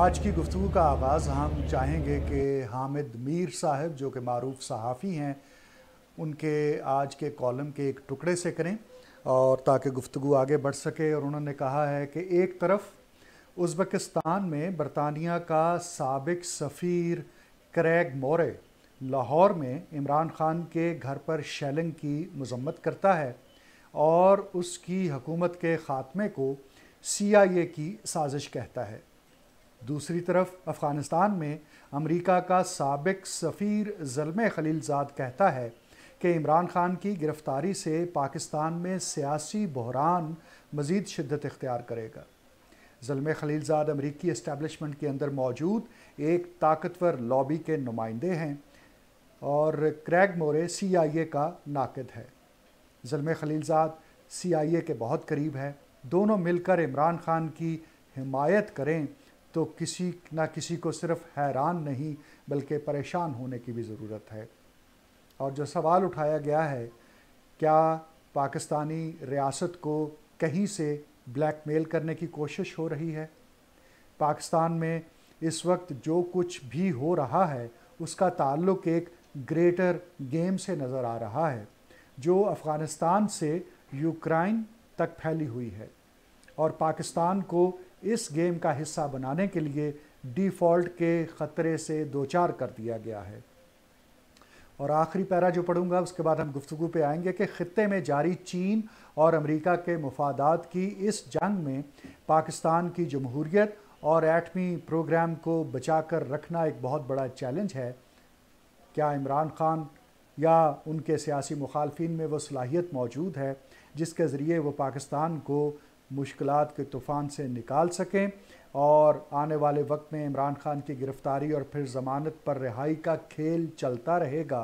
आज की गुफ्तु का आगाज़ हम चाहेंगे कि हामिद मीर साहब जो कि मरूफ सहाफ़ी हैं उनके आज के कॉलम के एक टुकड़े से करें और ताकि गुफ्तु आगे बढ़ सके और उन्होंने कहा है कि एक तरफ उज़्बेकिस्तान में बरतानिया का सबक सफ़ीर क्रैग मोरे लाहौर में इमरान ख़ान के घर पर शेलिंग की मजम्मत करता है और उसकी हकूमत के ख़ात्मे को सी आई ए की साजिश कहता है दूसरी तरफ अफ़गानिस्तान में अमेरिका का सबक सफ़ीर जलम खलीलजाद कहता है कि इमरान खान की गिरफ़्तारी से पाकिस्तान में सियासी बहरान मज़ीद शिदत इख्तियार करेगा जलम खलीलजाद अमरीकी इस्टेबलिशमेंट के अंदर मौजूद एक ताकतवर लॉबी के नुमाइंदे हैं और क्रैग मोरे सी आई ए का नाकद है जलम खलीलजाद सी आई ए के बहुत करीब है दोनों मिलकर इमरान खान की हिमायत करें तो किसी ना किसी को सिर्फ हैरान नहीं बल्कि परेशान होने की भी ज़रूरत है और जो सवाल उठाया गया है क्या पाकिस्तानी रियासत को कहीं से ब्लैकमेल करने की कोशिश हो रही है पाकिस्तान में इस वक्त जो कुछ भी हो रहा है उसका ताल्लुक एक ग्रेटर गेम से नज़र आ रहा है जो अफ़गानिस्तान से यूक्राइन तक फैली हुई है और पाकिस्तान को इस गेम का हिस्सा बनाने के लिए डिफ़ॉल्ट के ख़तरे से दो चार कर दिया गया है और आखिरी पैरा जो पढ़ूंगा उसके बाद हम गुफ्तु पे आएंगे कि ख़त्े में जारी चीन और अमेरिका के मफादात की इस जंग में पाकिस्तान की जमहूरीत और एटमी प्रोग्राम को बचा कर रखना एक बहुत बड़ा चैलेंज है क्या इमरान खान या उनके सियासी मुखालफन में वो सलाहियत मौजूद है जिसके ज़रिए वो पाकिस्तान को मुश्किल के तूफ़ान से निकाल सकें और आने वाले वक्त में इमरान खान की गिरफ़्तारी और फिर ज़मानत पर रिहाई का खेल चलता रहेगा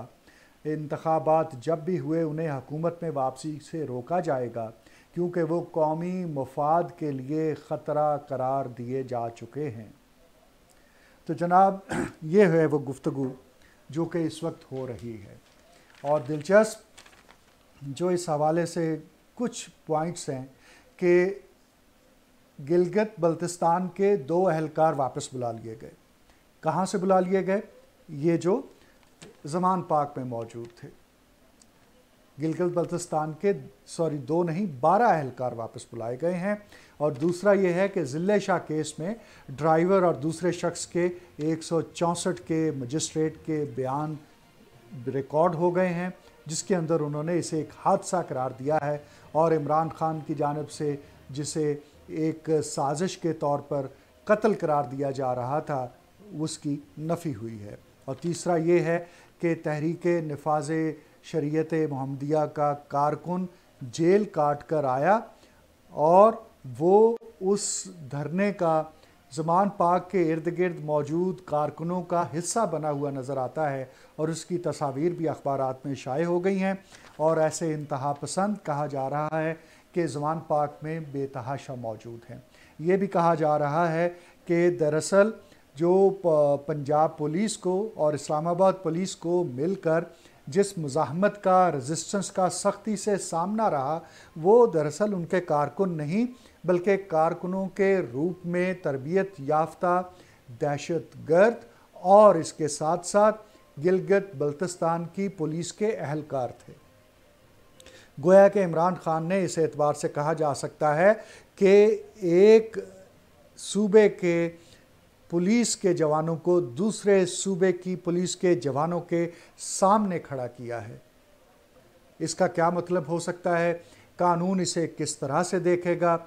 इंतबात जब भी हुए उन्हें हकूमत में वापसी से रोका जाएगा क्योंकि वो कौमी मफाद के लिए ख़तरा करार दिए जा चुके हैं तो जनाब ये है वो गुफ्तु जो कि इस वक्त हो रही है और दिलचस्प जो इस हवाले से कुछ पॉइंट्स हैं कि गिलगित बल्तिस्तान के दो अहलकार वापस बुला लिए गए कहाँ से बुला लिए गए ये जो जमान पाक में मौजूद थे गिलगित बल्तिस्तान के सॉरी दो नहीं बारह अहलकार वापस बुलाए गए हैं और दूसरा ये है कि ज़िले शाह केस में ड्राइवर और दूसरे शख्स के एक के मजिस्ट्रेट के बयान रिकॉर्ड हो गए हैं जिसके अंदर उन्होंने इसे एक हादसा करार दिया है और इमरान खान की जानब से जिसे एक साजिश के तौर पर कत्ल करार दिया जा रहा था उसकी नफ़ी हुई है और तीसरा ये है कि तहरीक नफाज शरीत महमदिया का कारकुन जेल काट कर आया और वो उस धरने का जमान पाक के इर्द गिर्द मौजूद कारकुनों का हिस्सा बना हुआ नज़र आता है और उसकी तस्वीर भी अखबार में शाये हो गई हैं और ऐसे इंतहा पसंद कहा जा रहा है के ज़मान पाक में बेतहाशा मौजूद हैं ये भी कहा जा रहा है कि दरअसल जो पंजाब पुलिस को और इस्लामाबाद पुलिस को मिलकर जिस मुजाहमत का रेजिस्टेंस का सख्ती से सामना रहा वो दरअसल उनके कारकुन नहीं बल्कि कारकुनों के रूप में तरबियत याफ्ता दहशत गर्द और इसके साथ साथ गिलगित बल्तिस्तान की पुलिस के अहलकार थे गोया के इमरान खान ने इस एतबार से कहा जा सकता है कि एक सूबे के पुलिस के जवानों को दूसरे सूबे की पुलिस के जवानों के सामने खड़ा किया है इसका क्या मतलब हो सकता है कानून इसे किस तरह से देखेगा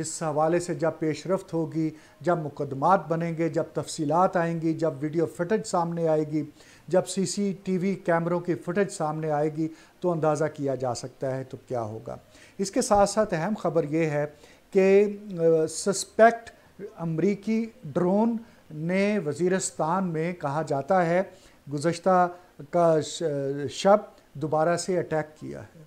इस हवाले से जब पेशरफ होगी जब मुकदमात बनेंगे जब तफसीलात आएंगी जब वीडियो फुटेज सामने आएगी जब सीसीटीवी कैमरों की फुटेज सामने आएगी तो अंदाज़ा किया जा सकता है तो क्या होगा इसके साथ साथ अहम खबर ये है कि सस्पेक्ट अमरीकी ड्रोन ने वजीरस्तान में कहा जाता है गुज्त का शब दोबारा से अटैक किया है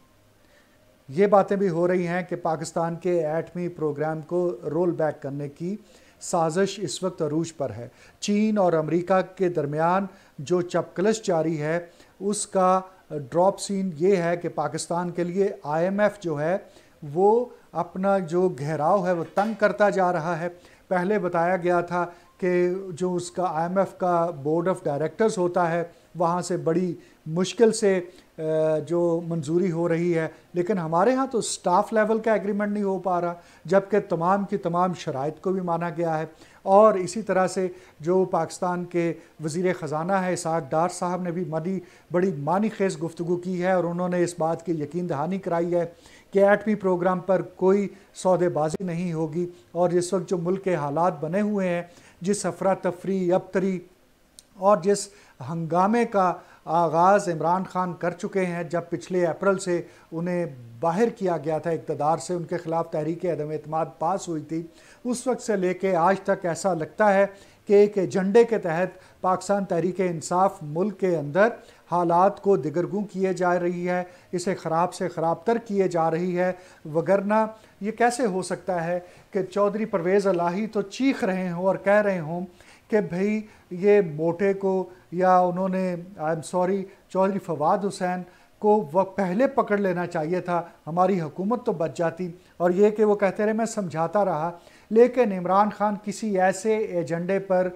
ये बातें भी हो रही हैं कि पाकिस्तान के एटमी प्रोग्राम को रोल बैक करने की साजिश इस वक्त अरूज पर है चीन और अमेरिका के दरमियान जो चपकलश जारी है उसका ड्रॉप सीन ये है कि पाकिस्तान के लिए आईएमएफ जो है वो अपना जो घेराव है वो तंग करता जा रहा है पहले बताया गया था कि जो उसका आईएमएफ का बोर्ड ऑफ डायरेक्टर्स होता है वहाँ से बड़ी मुश्किल से जो मंजूरी हो रही है लेकिन हमारे यहाँ तो स्टाफ लेवल का एग्रीमेंट नहीं हो पा रहा जबकि तमाम की तमाम शराइत को भी माना गया है और इसी तरह से जो पाकिस्तान के वज़ी ख़जाना है इसाक डार साहब ने भी मदी बड़ी मानी खेज गुफ्तु की है और उन्होंने इस बात की यकीन दहानी कराई है कि एटमी प्रोग्राम पर कोई सौदेबाजी नहीं होगी और इस वक्त जो मुल्क के हालात बने हुए हैं जिस अफरा तफरी अबतरी और जिस हंगामे का आगाज़ इमरान खान कर चुके हैं जब पिछले अप्रैल से उन्हें बाहर किया गया था इकतदार से उनके ख़िलाफ़ तहरीक अदम अतमाद पास हुई थी उस वक्त से लेके आज तक ऐसा लगता है के एक एजेंडे के तहत पाकिस्तान तहरीक इंसाफ मुल्क के अंदर हालात को दिगरगू किए जा रही है इसे ख़राब से ख़राब तर किए जा रही है वगरना ये कैसे हो सकता है कि चौधरी परवेज़ अलाही तो चीख रहे हों और कह रहे हों कि भई ये मोटे को या उन्होंने I am sorry Chaudhry Fawad Hussain को वह पहले पकड़ लेना चाहिए था हमारी हुकूमत तो बच जाती और ये कि वो कहते रहे मैं समझाता रहा लेकिन इमरान खान किसी ऐसे एजेंडे पर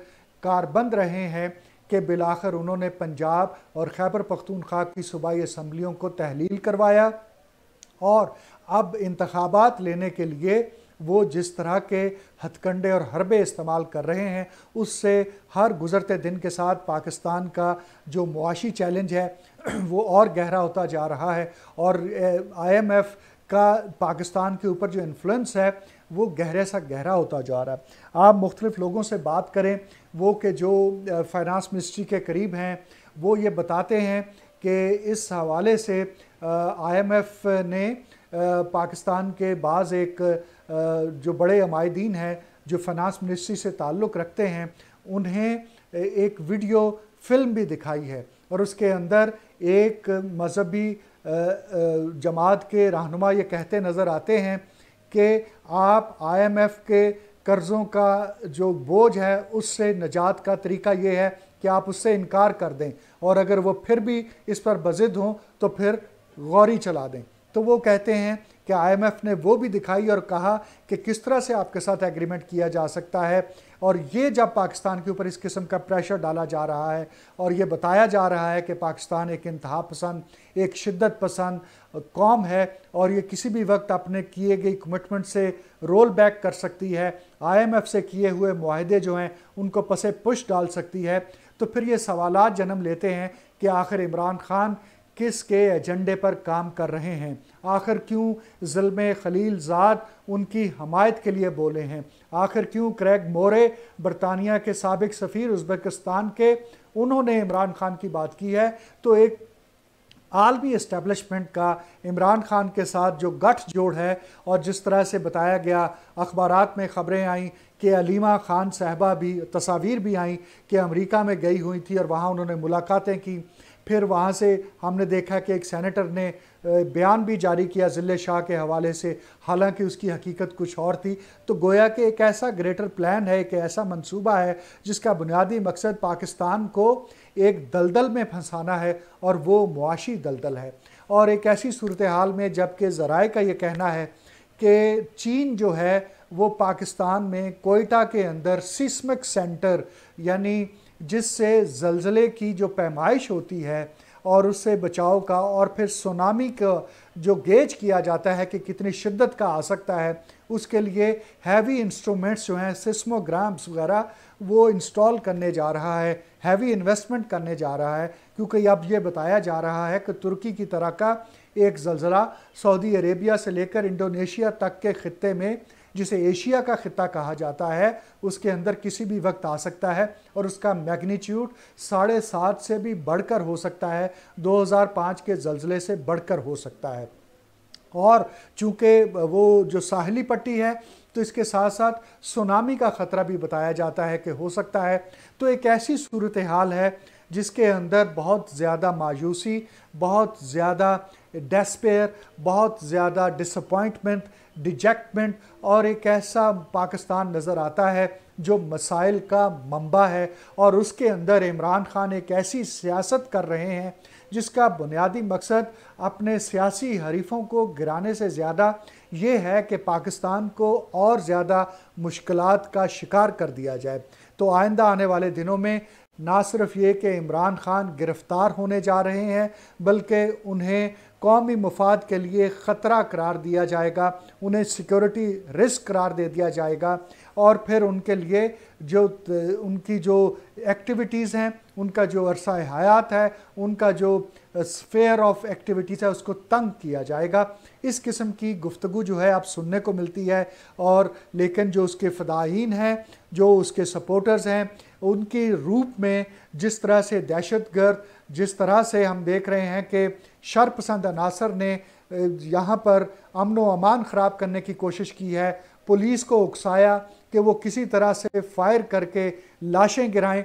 कारबंद रहे हैं कि बिलाखर उन्होंने पंजाब और खैबर पख्तूनख्वा की सूबाई असम्बलियों को तहलील करवाया और अब इंतबात लेने के लिए वो जिस तरह के हथकंडे और हरबे इस्तेमाल कर रहे हैं उससे हर गुज़रते दिन के साथ पाकिस्तान का जो मुआशी चैलेंज है वो और गहरा होता जा रहा है और आईएमएफ का पाकिस्तान के ऊपर जो इन्फ्लुएंस है वो गहरे सा गहरा होता जा रहा है आप मुख्तलिफ़ लोगों से बात करें वो कि जो फाइनेंस मिनिस्ट्री के करीब हैं वो ये बताते हैं कि इस हवाले से आईएमएफ ने पाकिस्तान के बाद एक जो बड़े अमायदीन हैं जो फाइनेंस मिनिस्ट्री से ताल्लुक़ रखते हैं उन्हें एक वीडियो फिल्म भी दिखाई है और उसके अंदर एक मजहबी जमात के रहनुमा ये कहते नज़र आते हैं कि आप आईएमएफ के कर्ज़ों का जो बोझ है उससे निजात का तरीका ये है कि आप उससे इनकार कर दें और अगर वो फिर भी इस पर बजिद हों तो फिर गौरी चला दें तो वो कहते हैं कि आईएमएफ ने वो भी दिखाई और कहा कि किस तरह से आपके साथ एग्रीमेंट किया जा सकता है और ये जब पाकिस्तान के ऊपर इस किस्म का प्रेशर डाला जा रहा है और ये बताया जा रहा है कि पाकिस्तान एक इंतहा पसंद एक शिद्दत पसंद कौम है और ये किसी भी वक्त अपने किए गए कमिटमेंट से रोल बैक कर सकती है आईएमएफ से किए हुए माहदे जो हैं उनको पसे पुश डाल सकती है तो फिर ये सवाल जन्म लेते हैं कि आखिर इमरान खान किसके एजेंडे पर काम कर रहे हैं आखिर क्यों जुल्म जाद उनकी हमायत के लिए बोले हैं आखिर क्यों क्रैग मोरे बरतानिया के सबक सफ़ीर उज़्बेकिस्तान के उन्होंने इमरान खान की बात की है तो एक आलमी इस्टेबलिशमेंट का इमरान खान के साथ जो गठ जोड़ है और जिस तरह से बताया गया अखबार में ख़बरें आईं कि अलीमा खान साहबा भी तस्वीर भी आईं कि अमरीका में गई हुई थी और वहाँ उन्होंने मुलाकातें की फिर वहाँ से हमने देखा कि एक सेनेटर ने बयान भी जारी किया ज़िले शाह के हवाले से हालांकि उसकी हकीकत कुछ और थी तो गोया कि एक ऐसा ग्रेटर प्लान है एक ऐसा मंसूबा है जिसका बुनियादी मकसद पाकिस्तान को एक दलदल में फंसाना है और वो मुआशी दलदल है और एक ऐसी सूरत हाल में जबकि ज़राए का ये कहना है कि चीन जो है वो पाकिस्तान में कोयटा के अंदर सिस्मिक सेंटर यानी जिससे जलजले की जो पैमाइश होती है और उससे बचाव का और फिर सुनामी का जो गेज किया जाता है कि कितनी शिद्दत का आ सकता है उसके लिए हैवी इंस्ट्रूमेंट्स जो हैं सिस्मोग्राम्स वगैरह वो इंस्टॉल करने जा रहा है हैवी इन्वेस्टमेंट करने जा रहा है क्योंकि अब ये बताया जा रहा है कि तुर्की की तरह का एक जलज़ला सऊदी अरेबिया से लेकर इंडोनेशिया तक के ख़त्े में जिसे एशिया का खत्ता कहा जाता है उसके अंदर किसी भी वक्त आ सकता है और उसका मैग्नीट्यूड साढ़े सात से भी बढ़कर हो सकता है 2005 के जलजले से बढ़कर हो सकता है और चूंकि वो जो साहली पट्टी है तो इसके साथ साथ सुनामी का ख़तरा भी बताया जाता है कि हो सकता है तो एक ऐसी सूरत हाल है जिसके अंदर बहुत ज़्यादा मायूसी बहुत ज़्यादा डेस्पेयर बहुत ज़्यादा डिसपॉइंटमेंट डिजेक्टमेंट और एक ऐसा पाकिस्तान नज़र आता है जो मसाइल का मंबा है और उसके अंदर इमरान खान एक ऐसी सियासत कर रहे हैं जिसका बुनियादी मकसद अपने सियासी हरीफों को गिराने से ज़्यादा ये है कि पाकिस्तान को और ज़्यादा मुश्किल का शिकार कर दिया जाए तो आइंदा आने वाले दिनों में ना सिर्फ ये कि इमरान खान गिरफ़्तार होने जा रहे हैं बल्कि उन्हें कौमी मफाद के लिए ख़तरा करार दिया जाएगा उन्हें सिक्योरिटी रिस्क करार दे दिया जाएगा और फिर उनके लिए जो उनकी जो एक्टिविटीज़ हैं उनका जो अरसा हयात है उनका जो स्फेयर ऑफ एक्टिविटीज़ है उसको तंग किया जाएगा इस किस्म की गुफ्तु जो है आप सुनने को मिलती है और लेकिन जो उसके फ़दाहीन हैं जो उसके सपोर्टर्स हैं उनके रूप में जिस तरह से दहशत गर्द जिस तरह से हम देख रहे हैं कि शरपसंद अनासर ने यहाँ पर अमन अमान ख़राब करने की कोशिश की है पुलिस को उकसाया कि वो किसी तरह से फायर करके लाशें गिराएं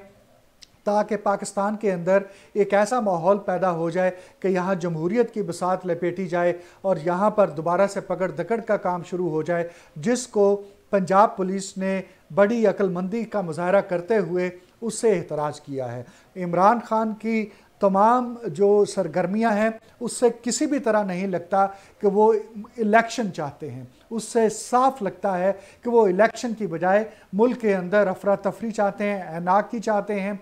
ताकि पाकिस्तान के अंदर एक ऐसा माहौल पैदा हो जाए कि यहाँ जमहूरीत की बसात लपेटी जाए और यहाँ पर दोबारा से पकड़ दकड़ का काम शुरू हो जाए जिसको पंजाब पुलिस ने बड़ी अक्लमंदी का मुजाहरा करते हुए उससे एतराज़ किया है इमरान खान की तमाम जो सरगर्मियां हैं उससे किसी भी तरह नहीं लगता कि वो इलेक्शन चाहते हैं उससे साफ लगता है कि वो इलेक्शन की बजाय मुल्क के अंदर अफरा तफरी चाहते हैं एनाकी चाहते हैं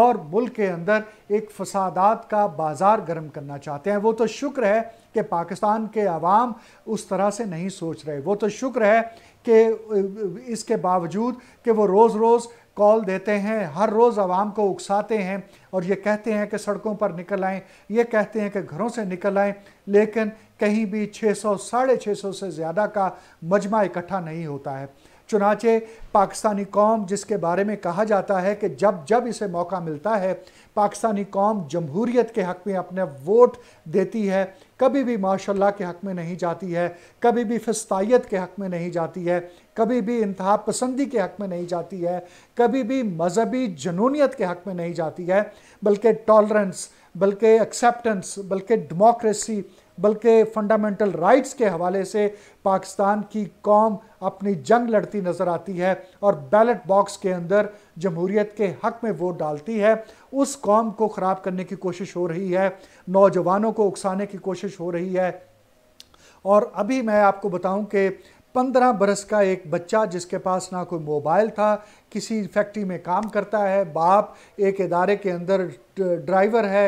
और मुल्क के अंदर एक फसादात का बाज़ार गर्म करना चाहते हैं वो तो शुक्र है कि पाकिस्तान के आवाम उस तरह से नहीं सोच रहे वो तो शुक्र है कि इसके बावजूद कि वो रोज़ रोज़ कॉल देते हैं हर रोज़ आवाम को उकसाते हैं और ये कहते हैं कि सड़कों पर निकल आएँ ये कहते हैं कि घरों से निकल आएँ लेकिन कहीं भी 600 सौ साढ़े छः सौ से ज़्यादा का मजमा इकट्ठा नहीं होता है चुनाचे पाकिस्तानी कौम जिसके बारे में कहा जाता है कि जब जब इसे मौका मिलता है पाकिस्तानी कौम जमहूरीत के हक़ में अपने वोट देती है कभी भी माशाल्लाह के हक़ में नहीं जाती है कभी भी फस्तायत के हक़ में नहीं जाती है कभी भी इंतहा पसंदी के हक़ में नहीं जाती है कभी भी मजहबी जनूनीत के हक़ में नहीं जाती है बल्कि टॉलरेंस बल्कि एक्सेप्टेंस बल्कि डेमोक्रेसी बल्कि फंडामेंटल राइट्स के हवाले से पाकिस्तान की कौम अपनी जंग लड़ती नज़र आती है और बैलेट बॉक्स के अंदर जमहूरीत के हक में वोट डालती है उस कौम को ख़राब करने की कोशिश हो रही है नौजवानों को उकसाने की कोशिश हो रही है और अभी मैं आपको बताऊं कि पंद्रह बरस का एक बच्चा जिसके पास ना कोई मोबाइल था किसी फैक्ट्री में काम करता है बाप एक इदारे के अंदर ड्राइवर है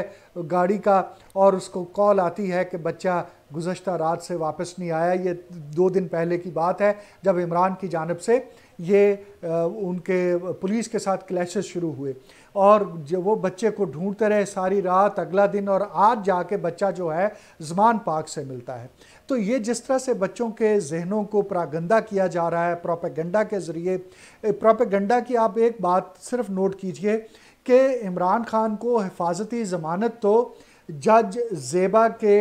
गाड़ी का और उसको कॉल आती है कि बच्चा गुजशत रात से वापस नहीं आया ये दो दिन पहले की बात है जब इमरान की जानब से ये उनके पुलिस के साथ क्लैशेस शुरू हुए और जो वो बच्चे को ढूंढते रहे सारी रात अगला दिन और आज जाके बच्चा जो है जमान पाक से मिलता है तो ये जिस तरह से बच्चों के जहनों को प्रागंदा किया जा रहा है प्रोपेगंडा के ज़रिए प्रोपेगंडा की आप एक बात सिर्फ नोट कीजिए कि इमरान खान को हिफाजती ज़मानत तो जज जेबा के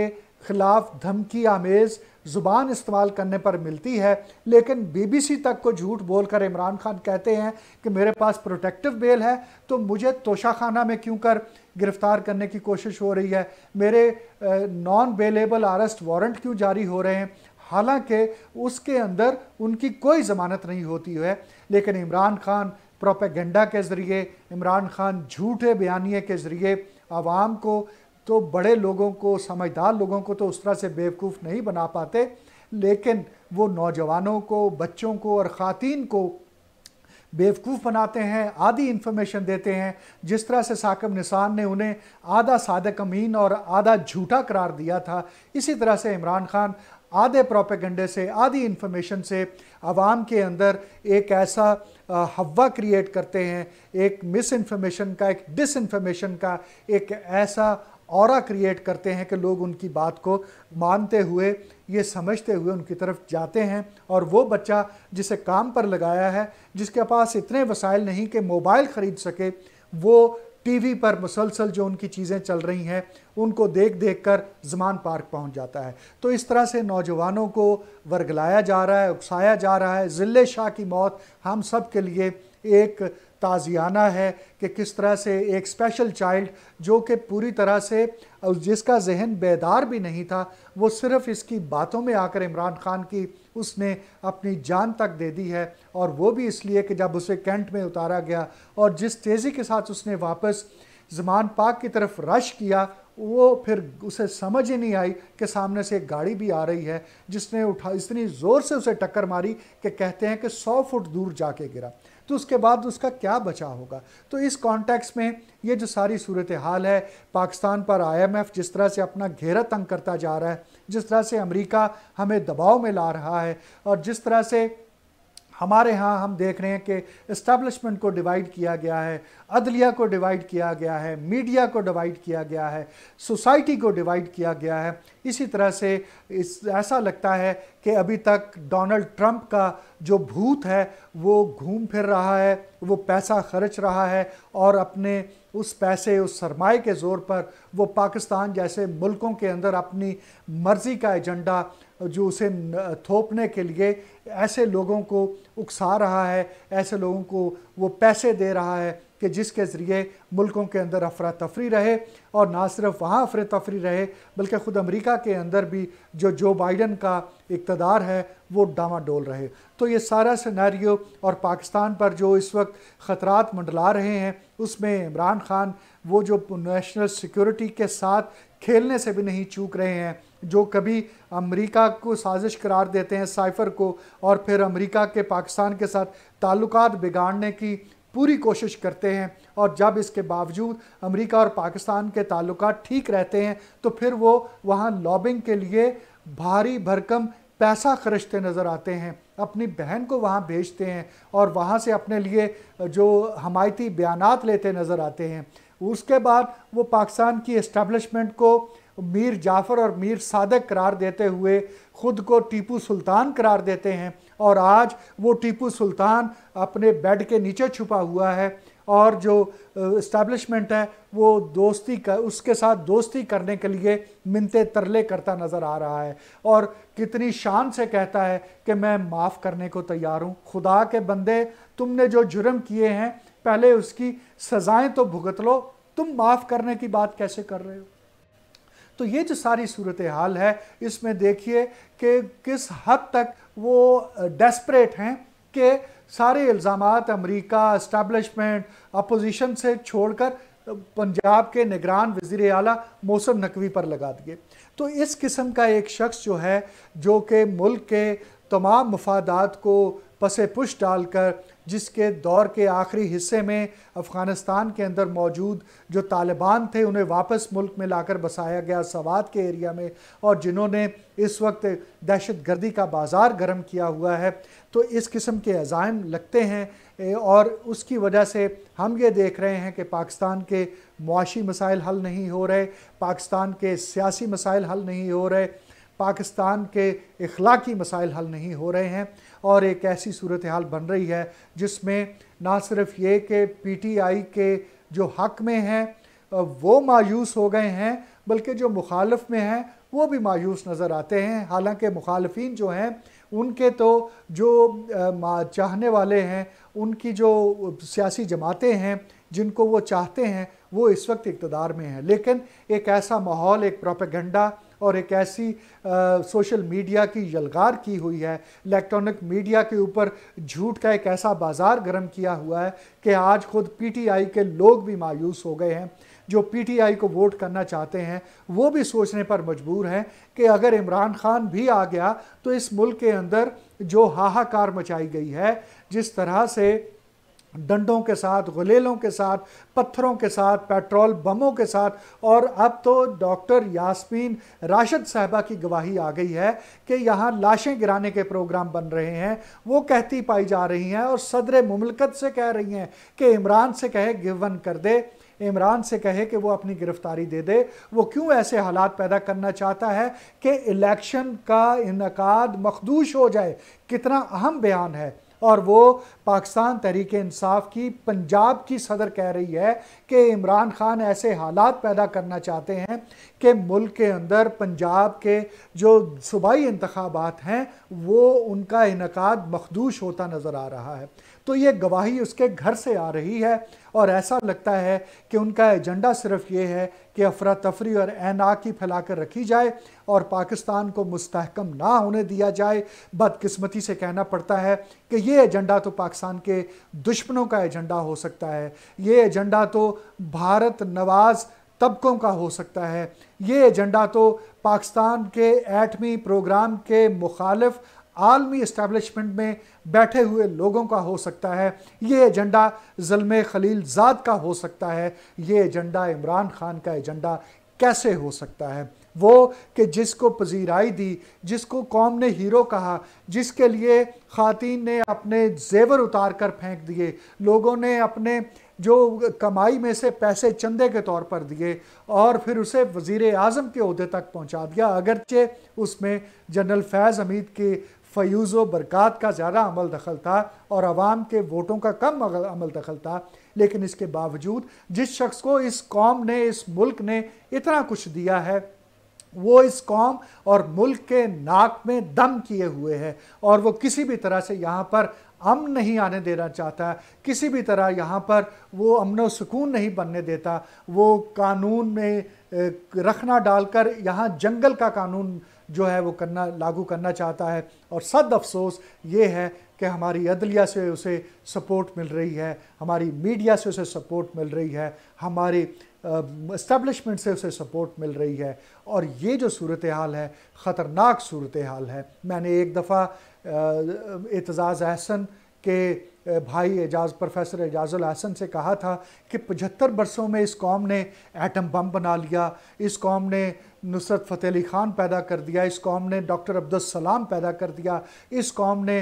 ख़िलाफ़ धमकी आमेज़ ज़ुबान इस्तेमाल करने पर मिलती है लेकिन बीबीसी तक को झूठ बोलकर इमरान खान कहते हैं कि मेरे पास प्रोटेक्टिव बेल है तो मुझे तोशाखाना में क्यों कर गिरफ्तार करने की कोशिश हो रही है मेरे नॉन बेलेबल अरेस्ट वारंट क्यों जारी हो रहे हैं हालांकि उसके अंदर उनकी कोई ज़मानत नहीं होती है लेकिन इमरान खान प्रोपेगेंडा के ज़रिए इमरान खान झूठे बयानिए के ज़रिए आवाम को तो बड़े लोगों को समझदार लोगों को तो उस तरह से बेवकूफ़ नहीं बना पाते लेकिन वो नौजवानों को बच्चों को और ख़वान को बेवकूफ़ बनाते हैं आधी इन्फॉर्मेशन देते हैं जिस तरह से साकब निसान ने उन्हें आधा सादक अमीन और आधा झूठा करार दिया था इसी तरह से इमरान खान आधे प्रोपेगंडे से आधी इन्फॉर्मेशन से आवाम के अंदर एक ऐसा हवा क्रिएट करते हैं एक मिस इन्फॉर्मेशन का एक डिस इन्फॉर्मेशन का एक ऐसा और क्रिएट करते हैं कि लोग उनकी बात को मानते हुए ये समझते हुए उनकी तरफ जाते हैं और वो बच्चा जिसे काम पर लगाया है जिसके पास इतने वसाइल नहीं कि मोबाइल ख़रीद सके वो टीवी पर मुसलसल जो उनकी चीज़ें चल रही हैं उनको देख देख कर जमान पार्क पहुंच जाता है तो इस तरह से नौजवानों को वर्गलाया जा रहा है उकसाया जा रहा है ज़िले शाह की मौत हम सब के लिए एक ताजियाना है कि किस तरह से एक स्पेशल चाइल्ड जो कि पूरी तरह से जिसका जहन बेदार भी नहीं था वो सिर्फ इसकी बातों में आकर इमरान खान की उसने अपनी जान तक दे दी है और वो भी इसलिए कि जब उसे कैंट में उतारा गया और जिस तेज़ी के साथ उसने वापस जमान पाक की तरफ रश किया वो फिर उसे समझ ही नहीं आई कि सामने से एक गाड़ी भी आ रही है जिसने उठा इतनी ज़ोर से उसे टक्कर मारी कि कहते हैं कि सौ फुट दूर जाके गिरा तो उसके बाद उसका क्या बचा होगा तो इस कॉन्टेक्स्ट में ये जो सारी सूरत हाल है पाकिस्तान पर आईएमएफ जिस तरह से अपना घेरा तंग करता जा रहा है जिस तरह से अमेरिका हमें दबाव में ला रहा है और जिस तरह से हमारे यहाँ हम देख रहे हैं कि इस्टेब्लिशमेंट को डिवाइड किया गया है अदलिया को डिवाइड किया गया है मीडिया को डिवाइड किया गया है सोसाइटी को डिवाइड किया गया है इसी तरह से इस ऐसा लगता है कि अभी तक डोनाल्ड ट्रंप का जो भूत है वो घूम फिर रहा है वो पैसा खर्च रहा है और अपने उस पैसे उस सरमाए के ज़ोर पर वो पाकिस्तान जैसे मुल्कों के अंदर अपनी मर्ज़ी का एजेंडा जो उसे थोपने के लिए ऐसे लोगों को उकसा रहा है ऐसे लोगों को वो पैसे दे रहा है कि जिसके ज़रिए मुल्कों के अंदर अफरा तफरी रहे और ना सिर्फ वहाँ अफरा तफरी रहे बल्कि ख़ुद अमेरिका के अंदर भी जो जो बाइडन का इकतदार है वो डामाडोल रहे तो ये सारा सिनेरियो और पाकिस्तान पर जो इस वक्त ख़तरा मंडला रहे हैं उसमें इमरान खान वो जो नेशनल सिक्योरिटी के साथ खेलने से भी नहीं चूक रहे हैं जो कभी अमेरिका को साजिश करार देते हैं साइफर को और फिर अमेरिका के पाकिस्तान के साथ ताल्लुक बिगाड़ने की पूरी कोशिश करते हैं और जब इसके बावजूद अमेरिका और पाकिस्तान के ताल्लुक ठीक रहते हैं तो फिर वो वहाँ लॉबिंग के लिए भारी भरकम पैसा खर्चते नज़र आते हैं अपनी बहन को वहाँ भेजते हैं और वहाँ से अपने लिए जो हमायती बयान लेते नज़र आते हैं उसके बाद वो पाकिस्तान की इस्टबलिशमेंट को मीर जाफ़र और मीर सादक करार देते हुए ख़ुद को टीपू सुल्तान करार देते हैं और आज वो टीपू सुल्तान अपने बेड के नीचे छुपा हुआ है और जो इस्टेब्लिशमेंट है वो दोस्ती कर उसके साथ दोस्ती करने के लिए मिनते तरले करता नज़र आ रहा है और कितनी शान से कहता है कि मैं माफ़ करने को तैयार हूँ खुदा के बंदे तुमने जो जुर्म किए हैं पहले उसकी सज़ाएं तो भुगत लो तुम माफ़ करने की बात कैसे कर रहे हो तो ये जो सारी सूरत हाल है इसमें देखिए कि किस हद तक वो डेस्परेट हैं कि सारे इल्ज़ाम अमरीका इस्टबलिशमेंट अपोजिशन से छोड़कर पंजाब के निगरान वजीर अला मौसम नकवी पर लगा दिए तो इस किस्म का एक शख्स जो है जो कि मुल्क के तमाम मफादात को पसे पुश डालकर जिसके दौर के आखिरी हिस्से में अफ़गानिस्तान के अंदर मौजूद जो तालिबान थे उन्हें वापस मुल्क में लाकर बसाया गया सवाद के एरिया में और जिन्होंने इस वक्त दहशत गर्दी का बाज़ार गर्म किया हुआ है तो इस किस्म के अजायम लगते हैं और उसकी वजह से हम ये देख रहे हैं कि पाकिस्तान के मुआशी मसाइल हल नहीं हो रहे पाकिस्तान के सियासी मसाइल हल नहीं हो रहे पाकिस्तान के इखलाकी मसाइल हल नहीं हो रहे हैं और एक ऐसी सूरत हाल बन रही है जिसमें ना सिर्फ ये कि पी टी आई के जो हक में हैं वो मायूस हो गए हैं बल्कि जो मुखालफ में हैं वो भी मायूस नज़र आते हैं हालांकि मुखालफी जो हैं उनके तो जो चाहने वाले हैं उनकी जो सियासी जमातें हैं जिनको वो चाहते हैं वो इस वक्त इकतदार में हैं लेकिन एक ऐसा माहौल एक प्रोपेगेंडा और एक ऐसी सोशल मीडिया की यलगार की हुई है इलेक्ट्रॉनिक मीडिया के ऊपर झूठ का एक ऐसा बाज़ार गर्म किया हुआ है कि आज खुद पीटीआई के लोग भी मायूस हो गए हैं जो पीटीआई को वोट करना चाहते हैं वो भी सोचने पर मजबूर हैं कि अगर इमरान खान भी आ गया तो इस मुल्क के अंदर जो हाहाकार मचाई गई है जिस तरह से डंडों के साथ गुलेलों के साथ पत्थरों के साथ पेट्रोल बमों के साथ और अब तो डॉक्टर यास्मीन राशिद साहबा की गवाही आ गई है कि यहाँ लाशें गिराने के प्रोग्राम बन रहे हैं वो कहती पाई जा रही हैं और सदर मुमलकत से कह रही हैं कि इमरान से कहे गिवन कर दे इमरान से कहे कि वो अपनी गिरफ्तारी दे दे वो क्यों ऐसे हालात पैदा करना चाहता है कि इलेक्शन का इनका मखदूश हो जाए कितना अहम बयान है और वो पाकिस्तान तहरीक इंसाफ की पंजाब की सदर कह रही है कि इमरान खान ऐसे हालात पैदा करना चाहते हैं कि मुल्क के अंदर पंजाब के जो सूबाई इंतबात हैं वो उनका इनका मखदूश होता नज़र आ रहा है तो ये गवाही उसके घर से आ रही है और ऐसा लगता है कि उनका एजेंडा सिर्फ ये है कि अफरा तफरी और एना की फैला कर रखी जाए और पाकिस्तान को मुस्तकम ना होने दिया जाए बदकस्मती से कहना पड़ता है कि ये एजेंडा तो पाकिस्तान के दुश्मनों का एजेंडा हो सकता है ये एजेंडा तो भारत नवाज़ तबकों का हो सकता है ये एजेंडा तो पाकिस्तान के एटमी प्रोग्राम के मुखालफ आलमी इस्टेबलिशमेंट में बैठे हुए लोगों का हो सकता है ये एजेंडा जलम खलीलजाद का हो सकता है ये एजेंडा इमरान खान का एजेंडा कैसे हो सकता है वो कि जिसको पजीराई दी जिसको कौम ने हीरो कहा जिसके लिए खातिन ने अपने जेवर उतार कर फेंक दिए लोगों ने अपने जो कमाई में से पैसे चंदे के तौर पर दिए और फिर उसे वज़ी अजम के अहदे तक पहुँचा दिया अगरचे उसमें जनरल फैज़ हमीद के फ्यूज़ व बरक़ात का ज़्यादा अमल दखल था और आवाम के वोटों का कम अमल दखल था लेकिन इसके बावजूद जिस शख्स को इस कौम ने इस मुल्क ने इतना कुछ दिया है वो इस कौम और मुल्क के नाक में दम किए हुए हैं और वो किसी भी तरह से यहाँ पर अमन नहीं आने देना चाहता किसी भी तरह यहाँ पर वो अमन सुकून नहीं बनने देता वो कानून में रखना डालकर यहाँ जंगल का कानून जो है वो करना लागू करना चाहता है और सद अफसोस ये है कि हमारी अदलिया से उसे सपोर्ट मिल रही है हमारी मीडिया से उसे सपोर्ट मिल रही है हमारी इस्टेब्लिशमेंट से उसे सपोर्ट मिल रही है और ये जो सूरत हाल है ख़तरनाक सूरत हाल है मैंने एक दफ़ा एतज़ाज़ अहसन के भाई एजाज प्रोफेसर एजाजुल हसन से कहा था कि पचहत्तर बरसों में इस कौम ने एटम बम बना लिया इस कॉम ने नुसरत फ़तेह अली ख़ान पैदा कर दिया इस कौम ने डॉक्टर सलाम पैदा कर दिया इस कौम ने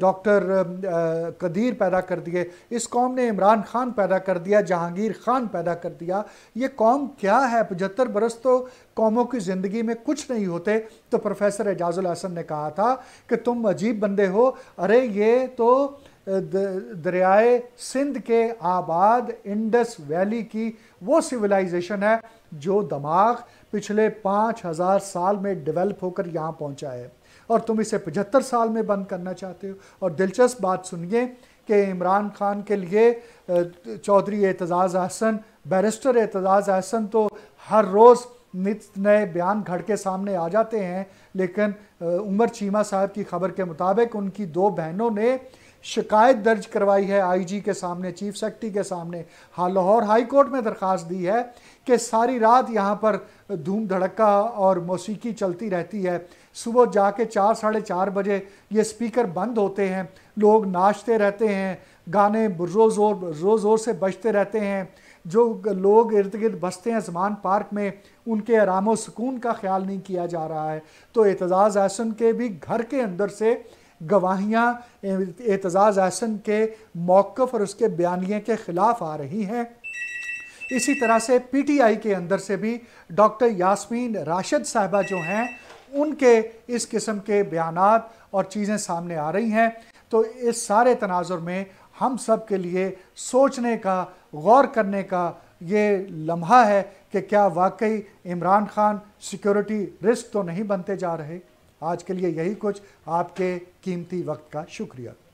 डॉक्टर कदीर पैदा कर दिए इस कौम ने इमरान खान पैदा कर दिया जहांगीर खान पैदा कर दिया ये कौम क्या है पचहत्तर बरस तो कौमों की ज़िंदगी में कुछ नहीं होते तो प्रोफेसर एजाजुल हसन ने कहा था कि तुम अजीब बंदे हो अरे ये तो दरियाए सिंध के आबाद इंडस वैली की वो सिविलाइजेशन है जो दिमाग पिछले पाँच हज़ार साल में डेवलप होकर यहाँ पहुँचा है और तुम इसे पचहत्तर साल में बंद करना चाहते हो और दिलचस्प बात सुनिए कि इमरान खान के लिए चौधरी एतजाज़ अहसन बैरिस्टर एतजाज़ अहसन तो हर रोज़ नित नए बयान घड़ के सामने आ जाते हैं लेकिन उमर चीमा साहब की खबर के मुताबिक उनकी दो बहनों ने शिकायत दर्ज करवाई है आईजी के सामने चीफ सेक्रेटरी के सामने हाँ लाहौर हाई कोर्ट में दरख्वास्त दी है कि सारी रात यहाँ पर धूम धड़का और मौसीकी चलती रहती है सुबह जाके चार साढ़े चार बजे ये स्पीकर बंद होते हैं लोग नाचते रहते हैं गाने रोज़ ज़ोर रोज़ ज़ोर से बजते रहते हैं जो लोग इर्द गिर्द बसते हैं जमान पार्क में उनके आराम व सुकून का ख्याल नहीं किया जा रहा है तो एतजाज़ अहसन के भी घर के अंदर से गवाहियाँ एतजाज़ अहसन के मौक़ और उसके बयानिए के ख़िलाफ़ आ रही हैं इसी तरह से पीटीआई के अंदर से भी डॉक्टर यास्मीन राशिद साहबा जो हैं उनके इस किस्म के बयान और चीज़ें सामने आ रही हैं तो इस सारे तनाजर में हम सब के लिए सोचने का गौर करने का ये लम्हा है कि क्या वाकई इमरान खान सिक्योरिटी रिस्क तो नहीं बनते जा रहे आज के लिए यही कुछ आपके कीमती वक्त का शुक्रिया